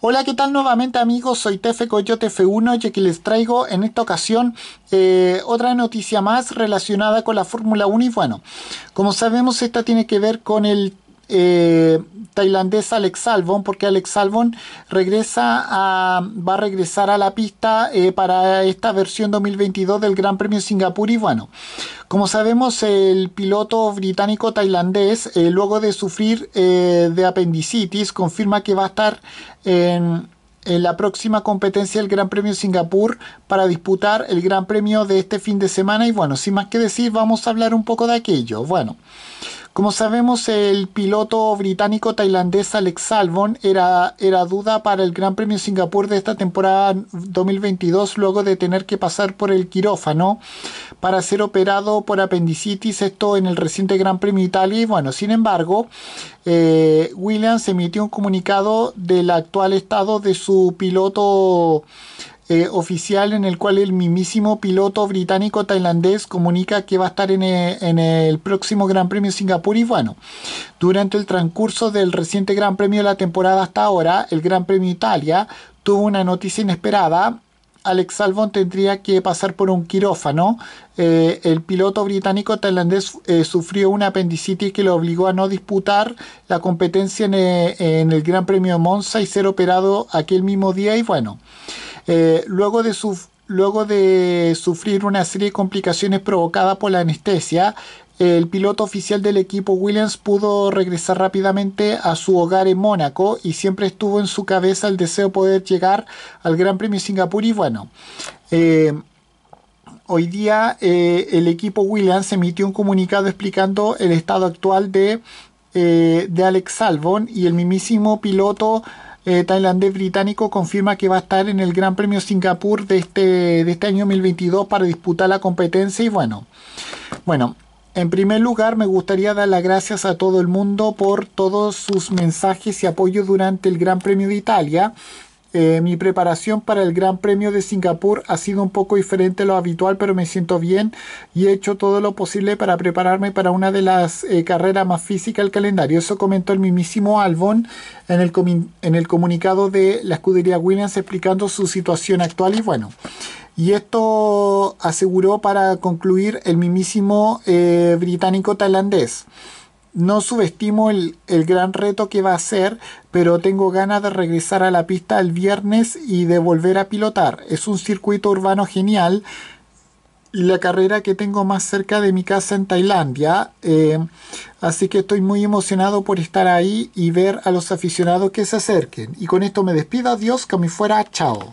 Hola, ¿qué tal nuevamente amigos? Soy Tefe Coyote F1 y aquí les traigo en esta ocasión eh, otra noticia más relacionada con la Fórmula 1 y bueno, como sabemos esta tiene que ver con el eh, tailandés Alex Albon, porque Alex Albon regresa a, va a regresar a la pista eh, para esta versión 2022 del Gran Premio Singapur. Y bueno, como sabemos, el piloto británico tailandés, eh, luego de sufrir de apendicitis, confirma que va a estar en, en la próxima competencia del Gran Premio Singapur para disputar el Gran Premio de este fin de semana. Y bueno, sin más que decir, vamos a hablar un poco de aquello. Bueno. Como sabemos, el piloto británico-tailandés Alex Albon era, era duda para el Gran Premio Singapur de esta temporada 2022 luego de tener que pasar por el quirófano para ser operado por apendicitis, esto en el reciente Gran Premio Italia. Y bueno, sin embargo, eh, Williams emitió un comunicado del actual estado de su piloto eh, oficial en el cual el mismísimo piloto británico tailandés comunica que va a estar en eh, el, próximo Gran Premio Singapur y bueno, durante el transcurso del reciente Gran Premio de la temporada hasta ahora, el Gran Premio Italia tuvo una noticia inesperada Alex Albon tendría que pasar por un quirófano. Eh, el piloto británico tailandés sufrió una apendicitis que lo obligó a no disputar la competencia en, el Gran Premio de Monza y ser operado aquel mismo día. Y bueno, eh, luego, de sufrir una serie de complicaciones provocadas por la anestesia, el piloto oficial del equipo Williams pudo regresar rápidamente a su hogar en Mónaco y siempre estuvo en su cabeza el deseo de poder llegar al Gran Premio de Singapur y bueno, eh, hoy día eh, el equipo Williams emitió un comunicado explicando el estado actual de, de Alex Albon y el mismísimo piloto eh, tailandés británico confirma que va a estar en el Gran Premio Singapur de este, de este año 2022 para disputar la competencia y bueno, bueno, en primer lugar, me gustaría dar las gracias a todo el mundo por todos sus mensajes y apoyo durante el Gran Premio de Italia. Eh, mi preparación para el Gran Premio de Singapur ha sido un poco diferente a lo habitual, pero me siento bien y he hecho todo lo posible para prepararme para una de las eh, carreras más físicas del calendario. Eso comentó el mismísimo Albon en el, comunicado de la escudería Williams explicando su situación actual y bueno. Y esto aseguró para concluir el mismísimo eh, británico tailandés no subestimo el, gran reto que va a ser, pero tengo ganas de regresar a la pista el viernes y de volver a pilotar. Es un circuito urbano genial y la carrera que tengo más cerca de mi casa en Tailandia. Eh, así que estoy muy emocionado por estar ahí y ver a los aficionados que se acerquen. Y con esto me despido. Adiós, que me fuera. Chao.